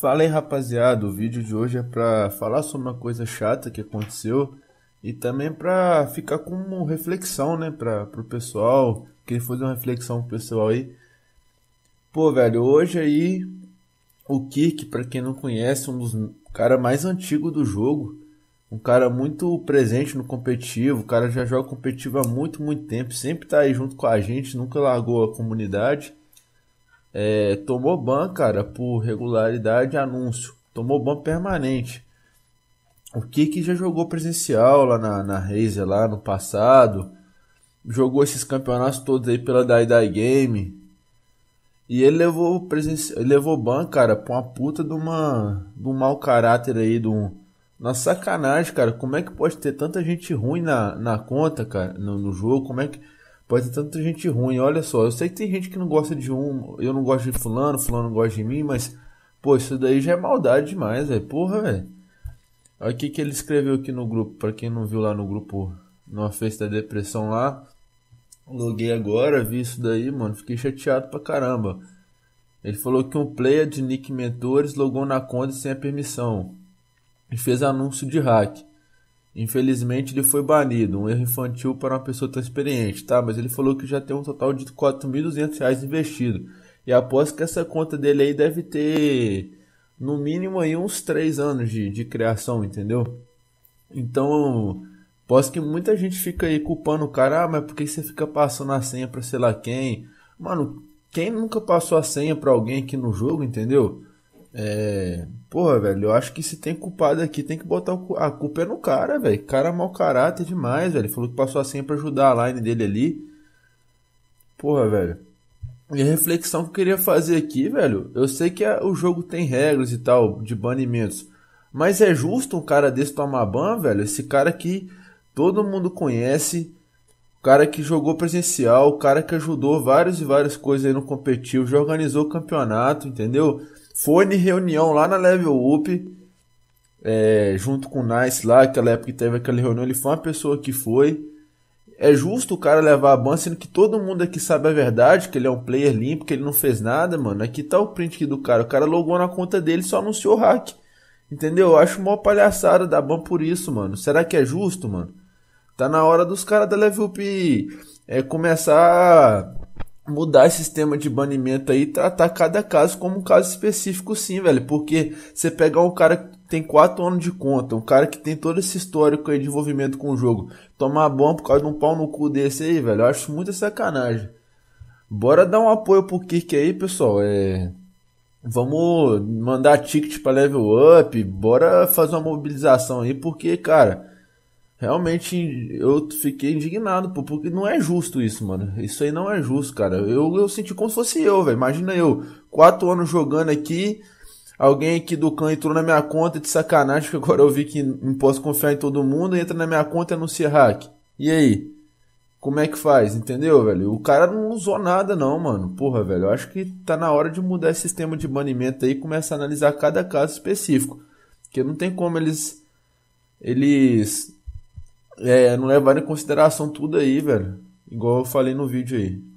Fala aí, rapaziada. O vídeo de hoje é pra falar sobre uma coisa chata que aconteceu e também pra ficar como reflexão, né? Pra, pro pessoal. Queria fazer uma reflexão pro pessoal aí. Pô, velho, hoje aí o Kirk, pra quem não conhece, um dos cara mais antigo do jogo. Um cara muito presente no competitivo. O cara já joga competitivo há muito, muito tempo. Sempre tá aí junto com a gente, nunca largou a comunidade. É, tomou ban, cara, por regularidade anúncio. Tomou ban permanente. O que já jogou presencial lá na, na Razer lá no passado. Jogou esses campeonatos todos aí pela Dai Dai Game. E ele levou, presenci... levou ban, cara, pra uma puta de uma. de um mau caráter aí, de um. Na sacanagem, cara. Como é que pode ter tanta gente ruim na, na conta, cara, no, no jogo? Como é que Pode ter tanta gente ruim. Olha só, eu sei que tem gente que não gosta de um, eu não gosto de fulano, fulano não gosta de mim, mas, pô, isso daí já é maldade demais, velho. Porra, velho. Olha o que, que ele escreveu aqui no grupo, para quem não viu lá no grupo, numa festa da depressão lá. Loguei agora, vi isso daí, mano, fiquei chateado pra caramba. Ele falou que um player de Nick Mentores logou na conta sem a permissão e fez anúncio de hack. Infelizmente ele foi banido, um erro infantil para uma pessoa tão experiente, tá? Mas ele falou que já tem um total de R$ reais investido. E após que essa conta dele aí deve ter no mínimo aí uns 3 anos de, de criação, entendeu? Então, posso que muita gente fica aí culpando o cara, ah, mas por que você fica passando a senha para sei lá quem? Mano, quem nunca passou a senha para alguém aqui no jogo, entendeu? É. Porra, velho, eu acho que se tem culpado aqui, tem que botar o... a culpa é no cara, velho. Cara mau caráter demais, velho. falou que passou assim pra ajudar a line dele ali. Porra, velho. E a reflexão que eu queria fazer aqui, velho. Eu sei que a... o jogo tem regras e tal, de banimentos. Mas é justo um cara desse tomar ban, velho? Esse cara que todo mundo conhece. O cara que jogou presencial, o cara que ajudou vários e várias coisas aí no competitivo, já organizou o campeonato, entendeu? Foi reunião lá na Level Up, é, junto com o Nice lá, aquela época que teve aquela reunião, ele foi uma pessoa que foi. É justo o cara levar a ban, sendo que todo mundo aqui sabe a verdade, que ele é um player limpo, que ele não fez nada, mano. Aqui tá o print do cara. O cara logou na conta dele e só anunciou hack. Entendeu? Eu acho uma palhaçada da ban por isso, mano. Será que é justo, mano? Tá na hora dos caras da Level Up é, começar mudar esse sistema de banimento aí e tratar cada caso como um caso específico sim, velho. Porque você pegar um cara que tem 4 anos de conta, um cara que tem todo esse histórico aí de envolvimento com o jogo, tomar bom por causa de um pau no cu desse aí, velho, eu acho muita sacanagem. Bora dar um apoio pro Kik aí, pessoal. É... Vamos mandar ticket pra level up, bora fazer uma mobilização aí, porque, cara Realmente eu fiquei indignado, pô, porque não é justo isso, mano. Isso aí não é justo, cara. Eu, eu senti como se fosse eu, velho. Imagina eu, quatro anos jogando aqui, alguém aqui do clã entrou na minha conta de sacanagem, que agora eu vi que não posso confiar em todo mundo, entra na minha conta e anuncia hack. E aí? Como é que faz, entendeu, velho? O cara não usou nada não, mano. Porra, velho, eu acho que tá na hora de mudar esse sistema de banimento aí e começar a analisar cada caso específico. Porque não tem como eles... Eles é, não levar em consideração tudo aí, velho. Igual eu falei no vídeo aí.